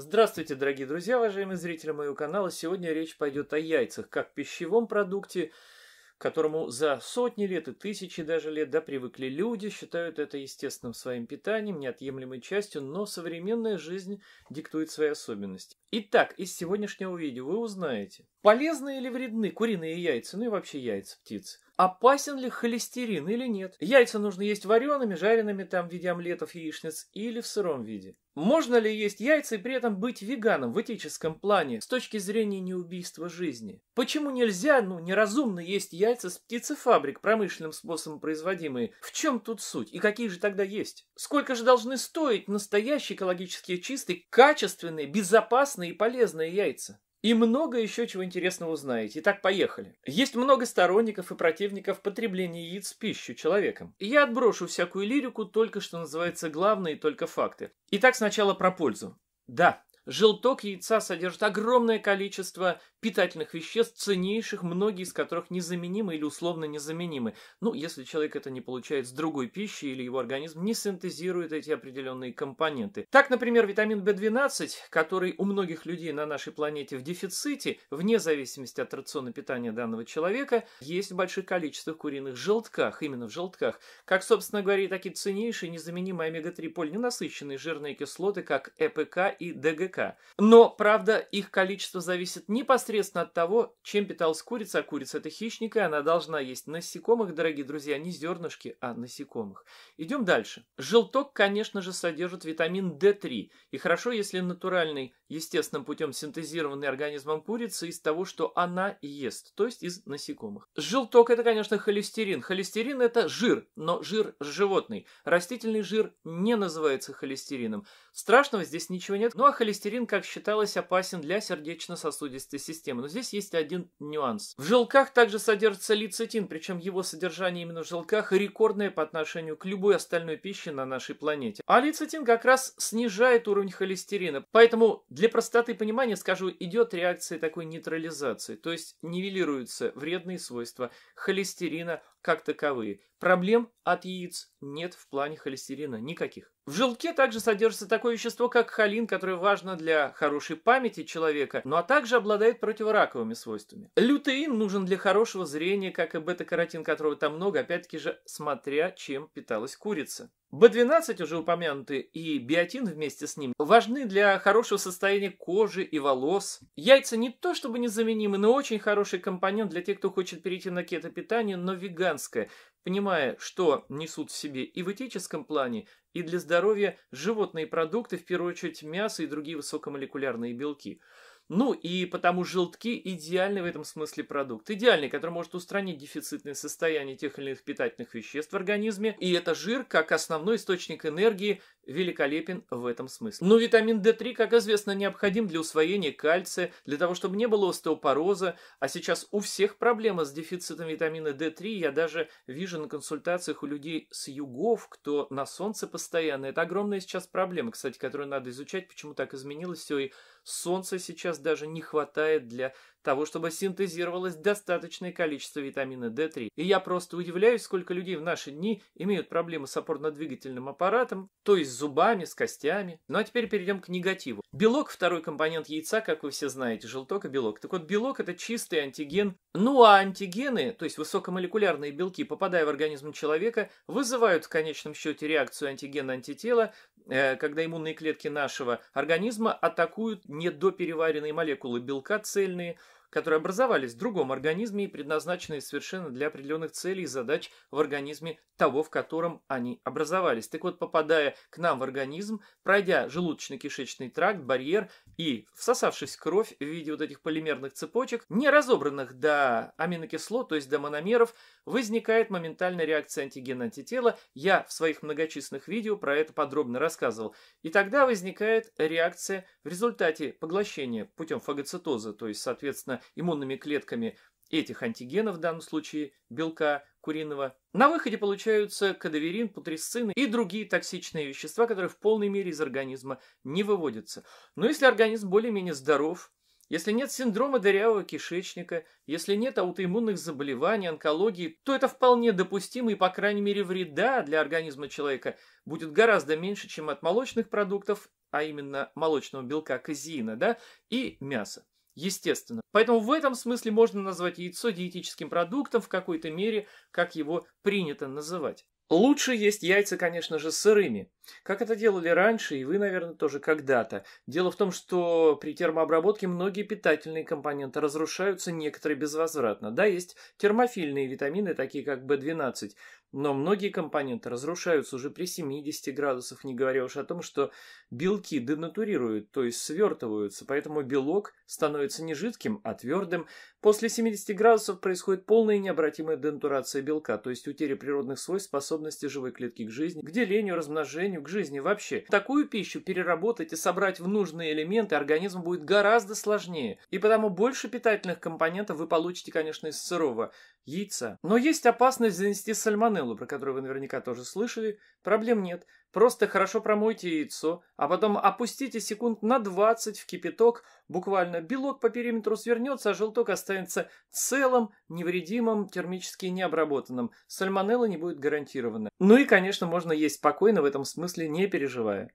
Здравствуйте, дорогие друзья, уважаемые зрители моего канала. Сегодня речь пойдет о яйцах, как пищевом продукте, которому за сотни лет и тысячи даже лет да, привыкли люди, считают это естественным своим питанием, неотъемлемой частью, но современная жизнь диктует свои особенности. Итак, из сегодняшнего видео вы узнаете, полезны или вредны куриные яйца, ну и вообще яйца птиц. Опасен ли холестерин или нет? Яйца нужно есть вареными, жареными там в виде омлетов, яичниц или в сыром виде. Можно ли есть яйца и при этом быть веганом в этическом плане с точки зрения неубийства жизни? Почему нельзя, ну, неразумно есть яйца с птицефабрик, промышленным способом производимые? В чем тут суть? И какие же тогда есть? Сколько же должны стоить настоящие экологически чистые, качественные, безопасные классные и полезные яйца. И много еще чего интересного узнаете. Итак, поехали. Есть много сторонников и противников потребления яиц в пищу человеком. И я отброшу всякую лирику, только что называется главные только факты. Итак, сначала про пользу. Да, Желток яйца содержит огромное количество питательных веществ, ценнейших, многие из которых незаменимы или условно незаменимы. Ну, если человек это не получает с другой пищи или его организм не синтезирует эти определенные компоненты. Так, например, витамин B12, который у многих людей на нашей планете в дефиците, вне зависимости от рациона питания данного человека, есть в больших количествах куриных желтках, именно в желтках. Как, собственно говоря, и такие ценнейшие, незаменимые омега-3 полиненасыщенные жирные кислоты, как ЭПК и ДГК молока. Но, правда, их количество зависит непосредственно от того, чем питалась курица. А курица – это хищник, и она должна есть насекомых, дорогие друзья, а не зернышки, а насекомых. Идем дальше. Желток, конечно же, содержит витамин D3. И хорошо, если натуральный, естественным путем синтезированный организмом курицы из того, что она ест, то есть из насекомых. Желток – это, конечно, холестерин. Холестерин – это жир, но жир животный. Растительный жир не называется холестерином. Страшного здесь ничего нет. Ну а холестерин холестерин, как считалось, опасен для сердечно-сосудистой системы. Но здесь есть один нюанс. В желках также содержится лецитин, причем его содержание именно в желках рекордное по отношению к любой остальной пище на нашей планете. А лецитин как раз снижает уровень холестерина. Поэтому для простоты понимания, скажу, идет реакция такой нейтрализации. То есть нивелируются вредные свойства холестерина, как таковые. Проблем от яиц нет в плане холестерина никаких. В желтке также содержится такое вещество, как холин, которое важно для хорошей памяти человека, но ну а также обладает противораковыми свойствами. Лютеин нужен для хорошего зрения, как и бета-каротин, которого там много, опять-таки же, смотря чем питалась курица. B12 уже упомянуты и биотин вместе с ним важны для хорошего состояния кожи и волос. Яйца не то чтобы незаменимы, но очень хороший компонент для тех, кто хочет перейти на кето-питание, но веганское, понимая, что несут в себе и в этическом плане, и для здоровья животные продукты, в первую очередь мясо и другие высокомолекулярные белки. Ну и потому желтки идеальный в этом смысле продукт. Идеальный, который может устранить дефицитное состояние тех или иных питательных веществ в организме. И это жир как основной источник энергии великолепен в этом смысле. Но витамин D3, как известно, необходим для усвоения кальция, для того, чтобы не было остеопороза, а сейчас у всех проблема с дефицитом витамина D3. Я даже вижу на консультациях у людей с югов, кто на солнце постоянно. Это огромная сейчас проблема, кстати, которую надо изучать, почему так изменилось все, и солнца сейчас даже не хватает для того, чтобы синтезировалось достаточное количество витамина D3. И я просто удивляюсь, сколько людей в наши дни имеют проблемы с опорно-двигательным аппаратом, то есть с зубами, с костями. Ну а теперь перейдем к негативу. Белок – второй компонент яйца, как вы все знаете, желток и белок. Так вот, белок – это чистый антиген. Ну а антигены, то есть высокомолекулярные белки, попадая в организм человека, вызывают в конечном счете реакцию антигена-антитела, Э, когда иммунные клетки нашего организма атакуют недопереваренные молекулы белка цельные, которые образовались в другом организме и предназначены совершенно для определенных целей и задач в организме того, в котором они образовались. Так вот, попадая к нам в организм, пройдя желудочно-кишечный тракт, барьер и всосавшись кровь в виде вот этих полимерных цепочек, не разобранных до аминокислот, то есть до мономеров, возникает моментальная реакция антигена антитела Я в своих многочисленных видео про это подробно рассказывал. И тогда возникает реакция в результате поглощения путем фагоцитоза, то есть, соответственно, именно иммунными клетками этих антигенов, в данном случае белка куриного, на выходе получаются кадаверин, путресцины и другие токсичные вещества, которые в полной мере из организма не выводятся. Но если организм более-менее здоров, если нет синдрома дырявого кишечника, если нет аутоиммунных заболеваний, онкологии, то это вполне допустимо и, по крайней мере, вреда для организма человека будет гораздо меньше, чем от молочных продуктов, а именно молочного белка казина, да, и мяса естественно. Поэтому в этом смысле можно назвать яйцо диетическим продуктом в какой-то мере, как его принято называть. Лучше есть яйца, конечно же, сырыми. Как это делали раньше, и вы, наверное, тоже когда-то. Дело в том, что при термообработке многие питательные компоненты разрушаются, некоторые безвозвратно. Да, есть термофильные витамины, такие как в 12 но многие компоненты разрушаются уже при 70 градусах, не говоря уж о том, что белки денатурируют, то есть свертываются, поэтому белок становится не жидким, а твердым. После 70 градусов происходит полная необратимая денатурация белка, то есть утеря природных свойств, способности живой клетки к жизни, к делению, размножению, к жизни вообще. Такую пищу переработать и собрать в нужные элементы организм будет гораздо сложнее, и потому больше питательных компонентов вы получите, конечно, из сырого яйца. Но есть опасность занести сальмонеллу Неллу, про которую вы наверняка тоже слышали, проблем нет. Просто хорошо промойте яйцо, а потом опустите секунд на 20 в кипяток. Буквально белок по периметру свернется, а желток останется целым, невредимым, термически необработанным. Сальмонелла не будет гарантирована. Ну и, конечно, можно есть спокойно в этом смысле, не переживая.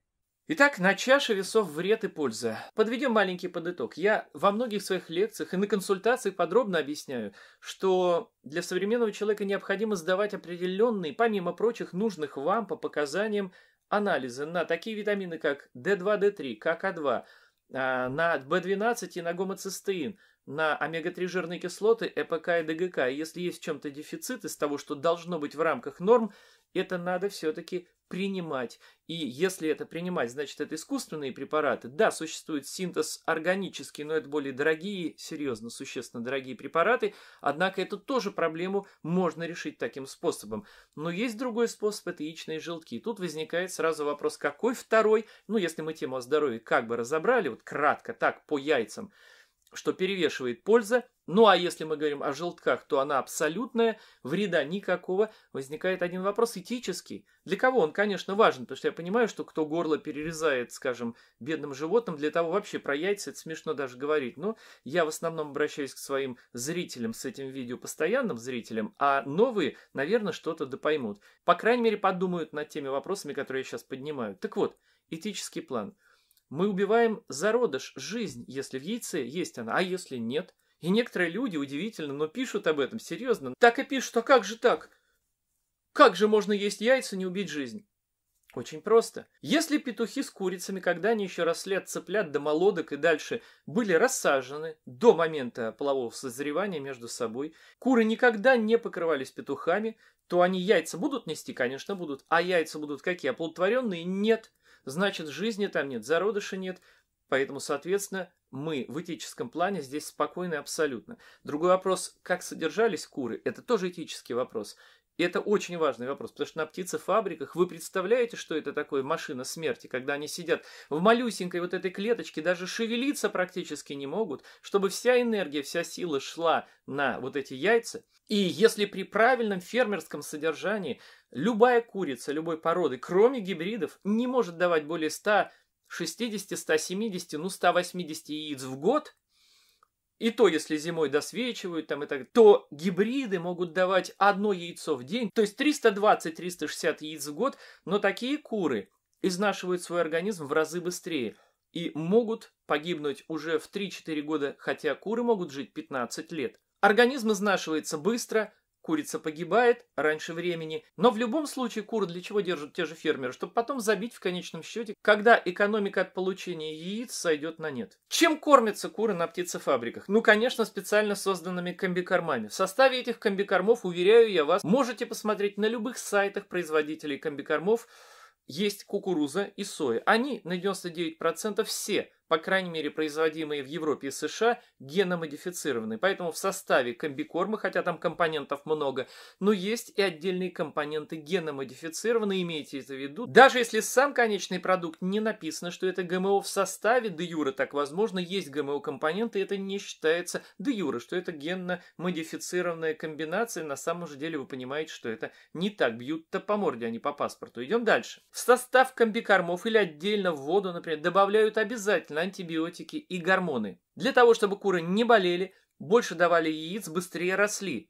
Итак, на чаше весов вред и польза. Подведем маленький подыток. Я во многих своих лекциях и на консультациях подробно объясняю, что для современного человека необходимо сдавать определенные, помимо прочих, нужных вам по показаниям анализы на такие витамины, как D2, D3, КК2, на B12 и на гомоцистеин, на омега-3 жирные кислоты, ЭПК и ДГК. если есть в чем-то дефицит из того, что должно быть в рамках норм – это надо все-таки принимать. И если это принимать, значит, это искусственные препараты. Да, существует синтез органический, но это более дорогие, серьезно, существенно дорогие препараты. Однако эту тоже проблему можно решить таким способом. Но есть другой способ, это яичные желтки. тут возникает сразу вопрос, какой второй? Ну, если мы тему о здоровье как бы разобрали, вот кратко, так, по яйцам – что перевешивает польза. Ну а если мы говорим о желтках, то она абсолютная, вреда никакого. Возникает один вопрос этический. Для кого он, конечно, важен, потому что я понимаю, что кто горло перерезает, скажем, бедным животным, для того вообще про яйца это смешно даже говорить. Но я в основном обращаюсь к своим зрителям с этим видео, постоянным зрителям, а новые, наверное, что-то допоймут. По крайней мере, подумают над теми вопросами, которые я сейчас поднимаю. Так вот, этический план – мы убиваем зародыш, жизнь, если в яйце есть она, а если нет. И некоторые люди, удивительно, но пишут об этом, серьезно. Так и пишут, а как же так? Как же можно есть яйца, не убить жизнь? Очень просто. Если петухи с курицами, когда они еще росли от цыплят до молодок и дальше, были рассажены до момента полового созревания между собой, куры никогда не покрывались петухами, то они яйца будут нести? Конечно, будут. А яйца будут какие? Оплодотворенные? Нет значит жизни там нет, зародыша нет, поэтому, соответственно, мы в этическом плане здесь спокойны абсолютно. Другой вопрос, как содержались куры, это тоже этический вопрос это очень важный вопрос, потому что на птицефабриках вы представляете, что это такое машина смерти, когда они сидят в малюсенькой вот этой клеточке, даже шевелиться практически не могут, чтобы вся энергия, вся сила шла на вот эти яйца. И если при правильном фермерском содержании любая курица любой породы, кроме гибридов, не может давать более 100 60, 170, ну 180 яиц в год, и то, если зимой досвечивают там и так, то гибриды могут давать одно яйцо в день, то есть 320-360 яиц в год, но такие куры изнашивают свой организм в разы быстрее и могут погибнуть уже в 3-4 года, хотя куры могут жить 15 лет. Организм изнашивается быстро, Курица погибает раньше времени, но в любом случае кур для чего держат те же фермеры, чтобы потом забить в конечном счете, когда экономика от получения яиц сойдет на нет. Чем кормятся куры на птицефабриках? Ну, конечно, специально созданными комбикормами. В составе этих комбикормов, уверяю я вас, можете посмотреть на любых сайтах производителей комбикормов, есть кукуруза и соя. Они на 99% все по крайней мере, производимые в Европе и США, геномодифицированы. Поэтому в составе комбикорма, хотя там компонентов много, но есть и отдельные компоненты геномодифицированные, имейте это в виду. Даже если сам конечный продукт не написано, что это ГМО в составе, де юра так возможно, есть ГМО-компоненты, это не считается де юра, что это генно-модифицированная комбинация. На самом же деле вы понимаете, что это не так. Бьют-то по морде, а не по паспорту. Идем дальше. В состав комбикормов или отдельно в воду, например, добавляют обязательно антибиотики и гормоны. Для того, чтобы куры не болели, больше давали яиц, быстрее росли.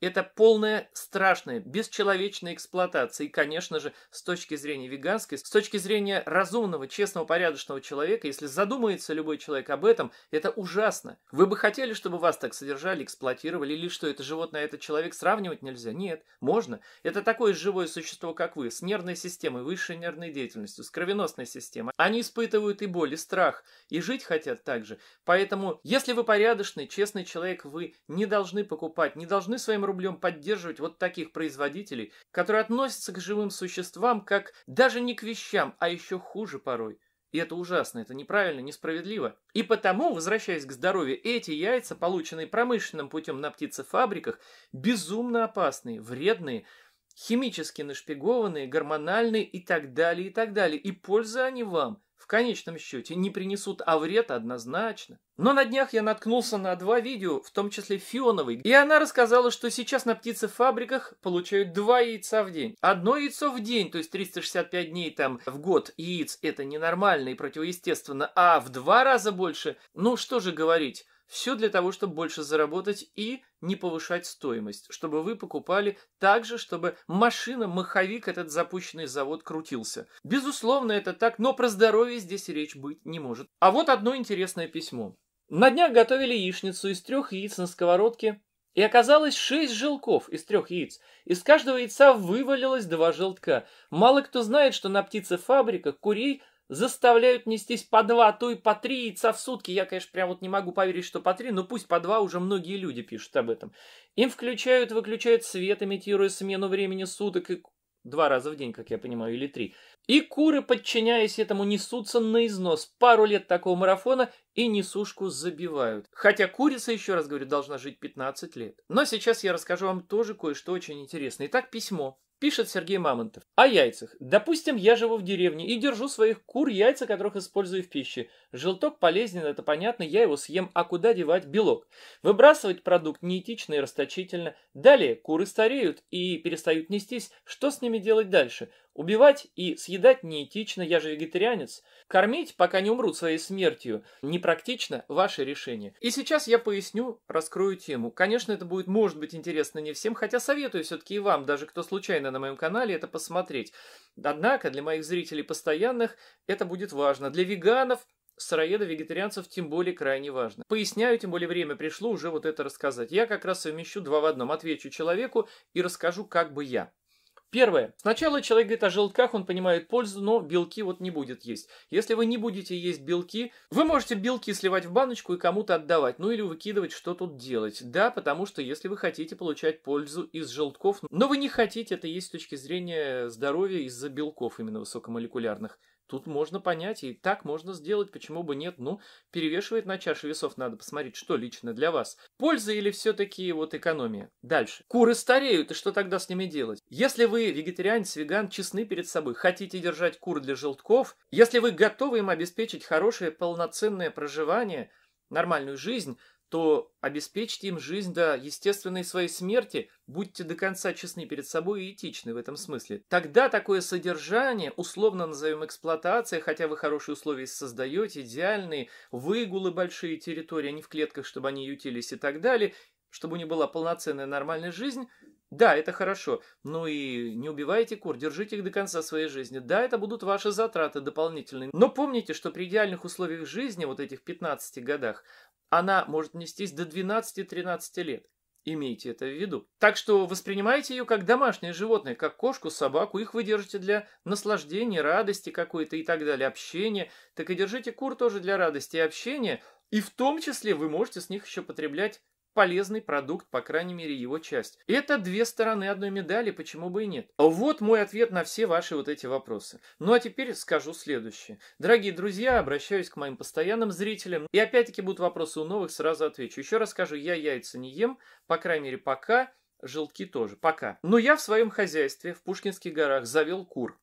Это полная, страшная, бесчеловечная эксплуатация. И, конечно же, с точки зрения веганской, с точки зрения разумного, честного, порядочного человека, если задумается любой человек об этом, это ужасно. Вы бы хотели, чтобы вас так содержали, эксплуатировали, или что, это животное, это человек, сравнивать нельзя? Нет, можно. Это такое живое существо, как вы, с нервной системой, высшей нервной деятельностью, с кровеносной системой. Они испытывают и боль, и страх, и жить хотят так же. Поэтому, если вы порядочный, честный человек, вы не должны покупать, не должны своим рублем поддерживать вот таких производителей, которые относятся к живым существам как даже не к вещам, а еще хуже порой. И это ужасно, это неправильно, несправедливо. И потому, возвращаясь к здоровью, эти яйца, полученные промышленным путем на птицефабриках, безумно опасные, вредные, химически нашпигованные, гормональные и так далее, и так далее. И польза они вам в конечном счете не принесут, а вред однозначно. Но на днях я наткнулся на два видео, в том числе Фионовой, и она рассказала, что сейчас на птицефабриках получают два яйца в день. Одно яйцо в день, то есть 365 дней там в год яиц, это ненормально и противоестественно, а в два раза больше, ну что же говорить, все для того, чтобы больше заработать и не повышать стоимость, чтобы вы покупали так же, чтобы машина, маховик, этот запущенный завод крутился. Безусловно, это так, но про здоровье здесь речь быть не может. А вот одно интересное письмо. На днях готовили яичницу из трех яиц на сковородке, и оказалось шесть желтков из трех яиц. Из каждого яйца вывалилось два желтка. Мало кто знает, что на птицефабриках курей – заставляют нестись по два, а то и по три яйца в сутки. Я, конечно, прям вот не могу поверить, что по три, но пусть по два уже многие люди пишут об этом. Им включают выключают свет, имитируя смену времени суток и два раза в день, как я понимаю, или три. И куры, подчиняясь этому, несутся на износ. Пару лет такого марафона и несушку забивают. Хотя курица, еще раз говорю, должна жить 15 лет. Но сейчас я расскажу вам тоже кое-что очень интересное. Итак, письмо. Пишет Сергей Мамонтов. О яйцах. Допустим, я живу в деревне и держу своих кур, яйца которых использую в пище. Желток полезен, это понятно, я его съем, а куда девать белок? Выбрасывать продукт неэтично и расточительно. Далее, куры стареют и перестают нестись. Что с ними делать дальше? Убивать и съедать неэтично, я же вегетарианец. Кормить, пока не умрут своей смертью, непрактично, ваше решение. И сейчас я поясню, раскрою тему. Конечно, это будет, может быть, интересно не всем, хотя советую все-таки и вам, даже кто случайно на моем канале, это посмотреть. Однако для моих зрителей постоянных это будет важно. Для веганов сыроедов, вегетарианцев тем более крайне важно. Поясняю, тем более время пришло уже вот это рассказать. Я как раз совмещу два в одном. Отвечу человеку и расскажу, как бы я. Первое. Сначала человек говорит о желтках, он понимает пользу, но белки вот не будет есть. Если вы не будете есть белки, вы можете белки сливать в баночку и кому-то отдавать, ну или выкидывать, что тут делать. Да, потому что если вы хотите получать пользу из желтков, но вы не хотите это есть с точки зрения здоровья из-за белков именно высокомолекулярных – Тут можно понять, и так можно сделать, почему бы нет. Ну, перевешивает на чаше весов, надо посмотреть, что лично для вас. Польза или все-таки вот экономия? Дальше. Куры стареют, и что тогда с ними делать? Если вы вегетарианец, веган, честны перед собой, хотите держать кур для желтков, если вы готовы им обеспечить хорошее полноценное проживание, нормальную жизнь – то обеспечьте им жизнь до естественной своей смерти, будьте до конца честны перед собой и этичны в этом смысле. Тогда такое содержание, условно назовем эксплуатация, хотя вы хорошие условия создаете, идеальные, выгулы большие, территории, а не в клетках, чтобы они ютились и так далее, чтобы у них была полноценная нормальная жизнь, да, это хорошо. Но ну и не убивайте кур, держите их до конца своей жизни. Да, это будут ваши затраты дополнительные. Но помните, что при идеальных условиях жизни, вот этих 15 годах, она может нестись до 12-13 лет. Имейте это в виду. Так что воспринимайте ее как домашнее животное, как кошку, собаку. Их вы держите для наслаждения, радости какой-то и так далее, общения. Так и держите кур тоже для радости и общения. И в том числе вы можете с них еще потреблять полезный продукт, по крайней мере, его часть. Это две стороны одной медали, почему бы и нет. Вот мой ответ на все ваши вот эти вопросы. Ну а теперь скажу следующее. Дорогие друзья, обращаюсь к моим постоянным зрителям. И опять-таки будут вопросы у новых, сразу отвечу. Еще раз скажу, я яйца не ем, по крайней мере, пока. Желтки тоже, пока. Но я в своем хозяйстве в Пушкинских горах завел кур.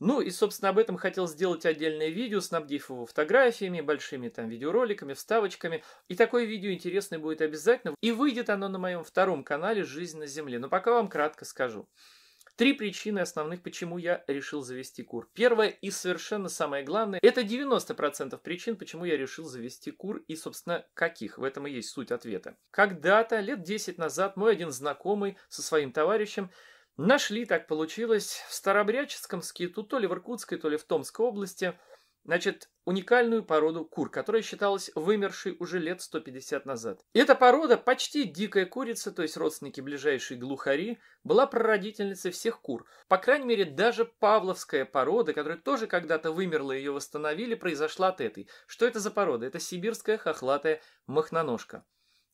Ну и, собственно, об этом хотел сделать отдельное видео, снабдив его фотографиями, большими там видеороликами, вставочками. И такое видео интересное будет обязательно. И выйдет оно на моем втором канале «Жизнь на Земле». Но пока вам кратко скажу. Три причины основных, почему я решил завести кур. Первое и совершенно самое главное, это 90% причин, почему я решил завести кур и, собственно, каких. В этом и есть суть ответа. Когда-то, лет 10 назад, мой один знакомый со своим товарищем Нашли, так получилось, в Старобряческом скиту, то ли в Иркутской, то ли в Томской области, значит, уникальную породу кур, которая считалась вымершей уже лет 150 назад. эта порода, почти дикая курица, то есть родственники ближайшей глухари, была прародительницей всех кур. По крайней мере, даже павловская порода, которая тоже когда-то вымерла, и ее восстановили, произошла от этой. Что это за порода? Это сибирская хохлатая махноножка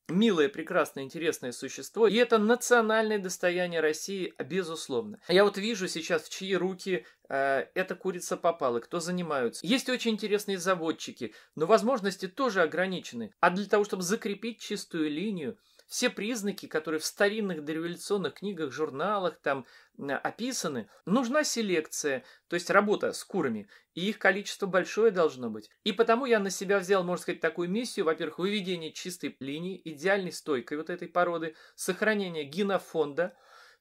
милое, прекрасное, интересное существо. И это национальное достояние России, безусловно. Я вот вижу сейчас, в чьи руки э, эта курица попала, кто занимаются. Есть очень интересные заводчики, но возможности тоже ограничены. А для того, чтобы закрепить чистую линию, все признаки, которые в старинных дореволюционных книгах, журналах там описаны. Нужна селекция, то есть работа с курами, и их количество большое должно быть. И потому я на себя взял, можно сказать, такую миссию, во-первых, выведение чистой линии, идеальной стойкой вот этой породы, сохранение генофонда,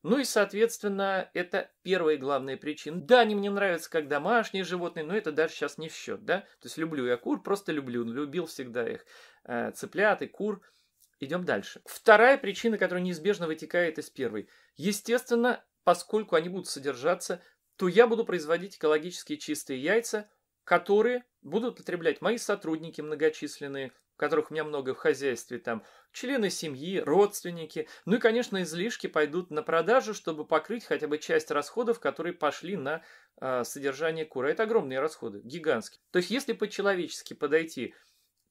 ну и, соответственно, это первая и главная причина. Да, они мне нравятся как домашние животные, но это даже сейчас не в счет, да? То есть люблю я кур, просто люблю, ну, любил всегда их, э, цыплят и кур – Идем дальше. Вторая причина, которая неизбежно вытекает из первой. Естественно, поскольку они будут содержаться, то я буду производить экологически чистые яйца, которые будут потреблять мои сотрудники многочисленные, которых у меня много в хозяйстве, там, члены семьи, родственники. Ну и, конечно, излишки пойдут на продажу, чтобы покрыть хотя бы часть расходов, которые пошли на э, содержание куры. Это огромные расходы, гигантские. То есть, если по-человечески подойти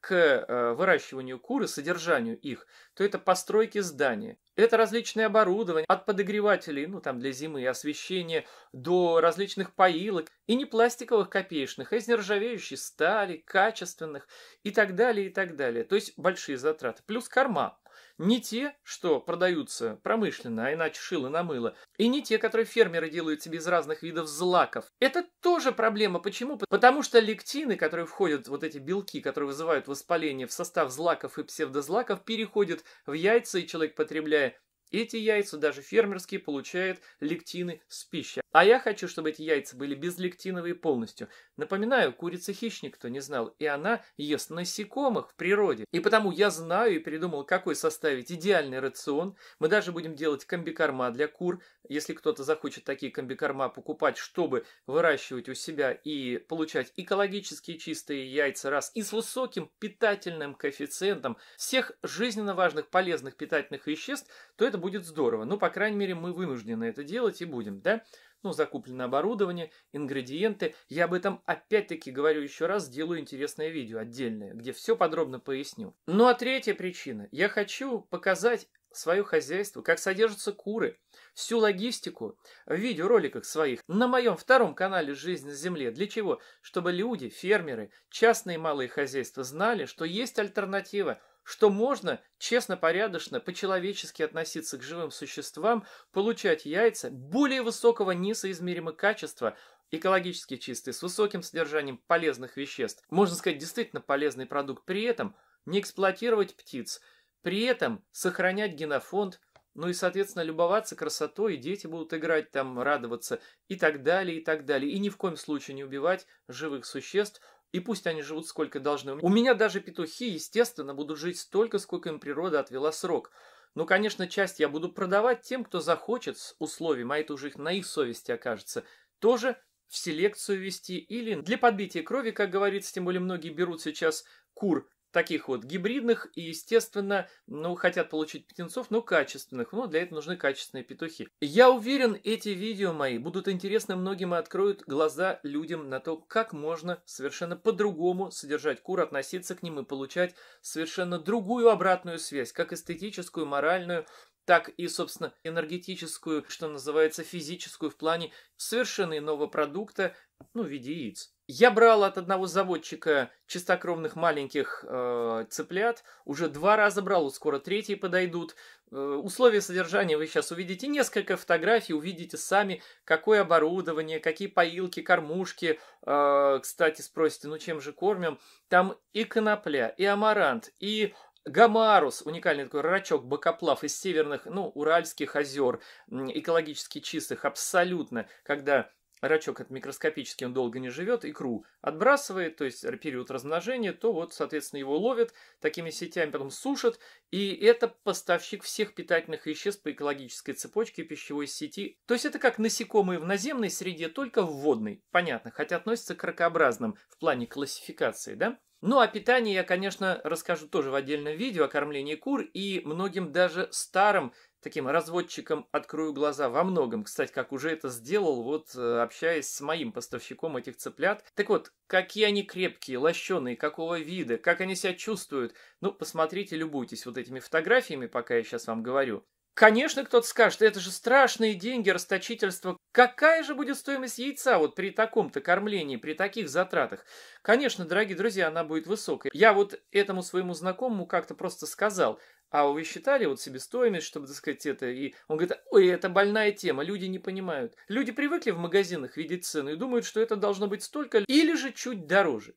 к э, выращиванию кур и содержанию их, то это постройки здания. Это различные оборудование, от подогревателей, ну там для зимы и освещения, до различных поилок, и не пластиковых копеечных, а из нержавеющей стали, качественных и так далее, и так далее. То есть большие затраты. Плюс корма. Не те, что продаются промышленно, а иначе шило на мыло, и не те, которые фермеры делают себе из разных видов злаков. Это тоже проблема. Почему? Потому что лектины, которые входят, вот эти белки, которые вызывают воспаление в состав злаков и псевдозлаков, переходят в яйца, и человек, потребляя эти яйца, даже фермерские, получают лектины с пищей. А я хочу, чтобы эти яйца были безлектиновые полностью. Напоминаю, курица хищник, кто не знал, и она ест насекомых в природе. И потому я знаю и придумал, какой составить идеальный рацион. Мы даже будем делать комбикорма для кур. Если кто-то захочет такие комбикорма покупать, чтобы выращивать у себя и получать экологически чистые яйца, раз, и с высоким питательным коэффициентом всех жизненно важных полезных питательных веществ, то это будет здорово. Ну, по крайней мере, мы вынуждены это делать и будем, да? Ну, закуплено оборудование, ингредиенты. Я об этом опять-таки говорю еще раз, сделаю интересное видео отдельное, где все подробно поясню. Ну, а третья причина. Я хочу показать свое хозяйство, как содержатся куры, всю логистику в видеороликах своих на моем втором канале «Жизнь на земле». Для чего? Чтобы люди, фермеры, частные малые хозяйства знали, что есть альтернатива – что можно честно, порядочно, по-человечески относиться к живым существам, получать яйца более высокого несоизмеримо качества, экологически чистые, с высоким содержанием полезных веществ, можно сказать, действительно полезный продукт, при этом не эксплуатировать птиц, при этом сохранять генофонд, ну и, соответственно, любоваться красотой, дети будут играть там, радоваться и так далее, и так далее. И ни в коем случае не убивать живых существ – и пусть они живут сколько должны. У меня даже петухи, естественно, будут жить столько, сколько им природа отвела срок. Ну, конечно, часть я буду продавать тем, кто захочет с условием, а это уже их на их совести окажется, тоже в селекцию вести или для подбития крови, как говорится, тем более многие берут сейчас кур таких вот гибридных и, естественно, ну, хотят получить птенцов, но качественных, но ну, для этого нужны качественные петухи. Я уверен, эти видео мои будут интересны многим и откроют глаза людям на то, как можно совершенно по-другому содержать кур, относиться к ним и получать совершенно другую обратную связь, как эстетическую, моральную, так и, собственно, энергетическую, что называется, физическую в плане совершенно иного продукта, ну, в виде яиц. Я брал от одного заводчика чистокровных маленьких э, цыплят, уже два раза брал, вот скоро третьи подойдут. Э, условия содержания вы сейчас увидите, несколько фотографий, увидите сами, какое оборудование, какие поилки, кормушки. Э, кстати, спросите, ну чем же кормим? Там и конопля, и амарант, и Гамарус, уникальный такой рачок, бокоплав из северных, ну, уральских озер, экологически чистых, абсолютно, когда рачок этот микроскопический, он долго не живет, икру отбрасывает, то есть период размножения, то вот, соответственно, его ловят такими сетями, потом сушат, и это поставщик всех питательных веществ по экологической цепочке пищевой сети. То есть это как насекомые в наземной среде, только в водной, понятно, хотя относятся к ракообразным в плане классификации, да? Ну, о питании я, конечно, расскажу тоже в отдельном видео, о кормлении кур и многим даже старым таким разводчиком открою глаза во многом, кстати, как уже это сделал, вот э, общаясь с моим поставщиком этих цыплят. Так вот, какие они крепкие, лощеные, какого вида, как они себя чувствуют. Ну, посмотрите, любуйтесь вот этими фотографиями, пока я сейчас вам говорю. Конечно, кто-то скажет, это же страшные деньги, расточительство. Какая же будет стоимость яйца вот при таком-то кормлении, при таких затратах? Конечно, дорогие друзья, она будет высокой. Я вот этому своему знакомому как-то просто сказал – а вы считали вот себестоимость, чтобы, так сказать, это... И он говорит, ой, это больная тема, люди не понимают. Люди привыкли в магазинах видеть цены и думают, что это должно быть столько или же чуть дороже.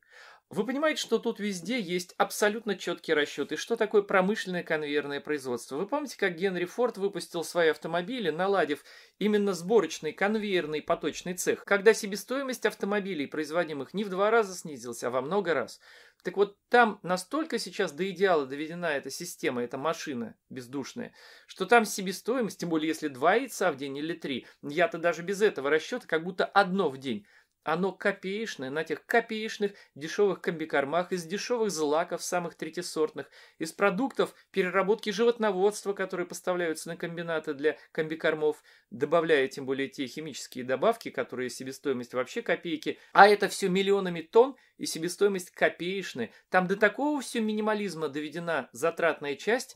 Вы понимаете, что тут везде есть абсолютно четкие расчеты, что такое промышленное конвейерное производство. Вы помните, как Генри Форд выпустил свои автомобили, наладив именно сборочный конвейерный поточный цех, когда себестоимость автомобилей, производимых, не в два раза снизилась, а во много раз. Так вот, там настолько сейчас до идеала доведена эта система, эта машина бездушная, что там себестоимость, тем более если два яйца в день или три, я-то даже без этого расчета, как будто одно в день – оно а ну, копеечное на тех копеечных дешевых комбикормах, из дешевых злаков самых третисортных, из продуктов переработки животноводства, которые поставляются на комбинаты для комбикормов, добавляя тем более те химические добавки, которые себестоимость вообще копейки, а это все миллионами тонн и себестоимость копеечная. Там до такого все минимализма доведена затратная часть,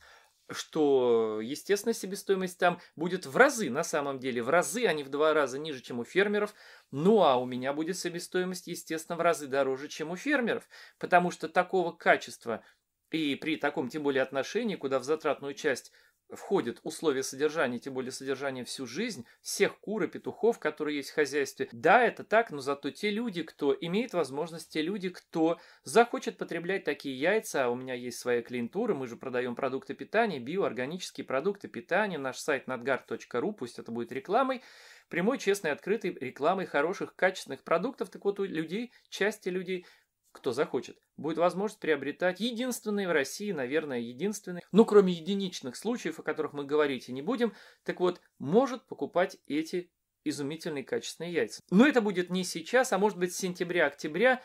что, естественно, себестоимость там будет в разы, на самом деле, в разы, а не в два раза ниже, чем у фермеров. Ну а у меня будет себестоимость, естественно, в разы дороже, чем у фермеров, потому что такого качества и при таком тем более отношении, куда в затратную часть входит условия содержания, тем более содержания всю жизнь, всех кур и петухов, которые есть в хозяйстве. Да, это так, но зато те люди, кто имеет возможность, те люди, кто захочет потреблять такие яйца, а у меня есть своя клиентура, мы же продаем продукты питания, биоорганические продукты питания, наш сайт надгар.ру, пусть это будет рекламой, прямой, честной, открытой рекламой хороших, качественных продуктов, так вот у людей, части людей, кто захочет, будет возможность приобретать единственный в России, наверное, единственный, ну, кроме единичных случаев, о которых мы говорить и не будем, так вот, может покупать эти изумительные качественные яйца. Но это будет не сейчас, а может быть с сентября-октября,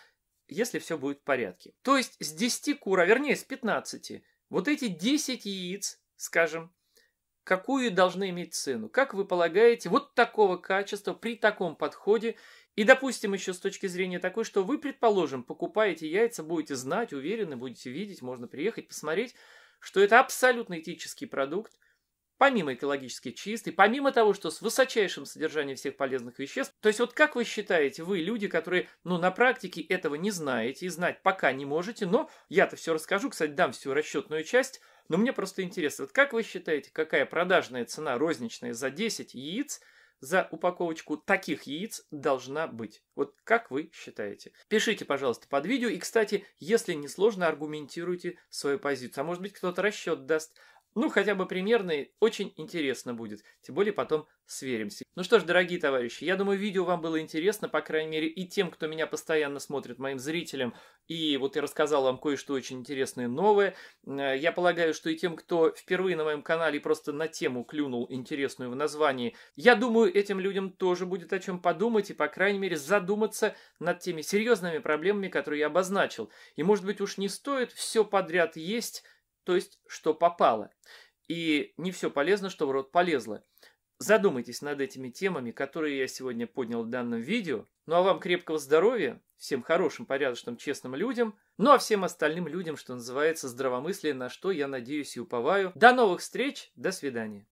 если все будет в порядке. То есть с 10 кур, а вернее с 15, вот эти 10 яиц, скажем, какую должны иметь цену. Как вы полагаете, вот такого качества при таком подходе и, допустим, еще с точки зрения такой, что вы, предположим, покупаете яйца, будете знать, уверены, будете видеть, можно приехать, посмотреть, что это абсолютно этический продукт, помимо экологически чистой, помимо того, что с высочайшим содержанием всех полезных веществ. То есть вот как вы считаете, вы люди, которые, ну, на практике этого не знаете и знать пока не можете, но я-то все расскажу, кстати, дам всю расчетную часть, но мне просто интересно, вот как вы считаете, какая продажная цена розничная за 10 яиц – за упаковочку таких яиц должна быть. Вот как вы считаете? Пишите, пожалуйста, под видео. И, кстати, если не сложно, аргументируйте свою позицию. А может быть, кто-то расчет даст. Ну, хотя бы примерный, очень интересно будет. Тем более потом сверимся. Ну что ж, дорогие товарищи, я думаю, видео вам было интересно, по крайней мере, и тем, кто меня постоянно смотрит, моим зрителям. И вот я рассказал вам кое-что очень интересное новое. Э, я полагаю, что и тем, кто впервые на моем канале просто на тему клюнул интересную в названии, я думаю, этим людям тоже будет о чем подумать и, по крайней мере, задуматься над теми серьезными проблемами, которые я обозначил. И, может быть, уж не стоит все подряд есть, то есть что попало. И не все полезно, что в рот полезло. Задумайтесь над этими темами, которые я сегодня поднял в данном видео. Ну а вам крепкого здоровья, всем хорошим, порядочным, честным людям, ну а всем остальным людям, что называется, здравомыслие, на что я надеюсь и уповаю. До новых встреч, до свидания.